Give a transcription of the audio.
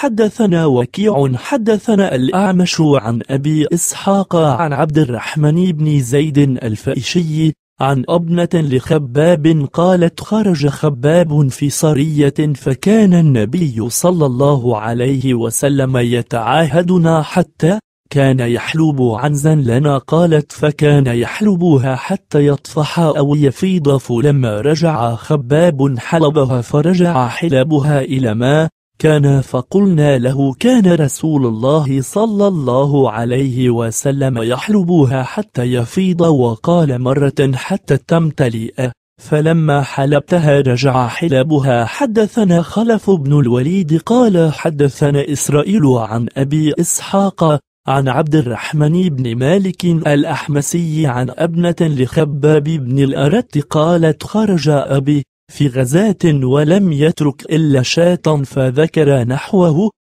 حدثنا وكيع حدثنا الأعمش عن أبي إسحاق عن عبد الرحمن بن زيد الفائشي عن أبنة لخباب قالت خرج خباب في صرية فكان النبي صلى الله عليه وسلم يتعاهدنا حتى كان يحلب عنزا لنا قالت فكان يحلبها حتى يطفح أو يفيض فلما رجع خباب حلبها فرجع حلبها إلى ما كان فقلنا له كان رسول الله صلى الله عليه وسلم يحلبها حتى يفيض وقال مرة حتى تمتلئ فلما حلبتها رجع حلبها حدثنا خلف بن الوليد قال حدثنا إسرائيل عن أبي إسحاق عن عبد الرحمن بن مالك الأحمسي عن أبنة لخباب بن الأرت قالت خرج أبي في غزاة ولم يترك إلا شاة فذكر نحوه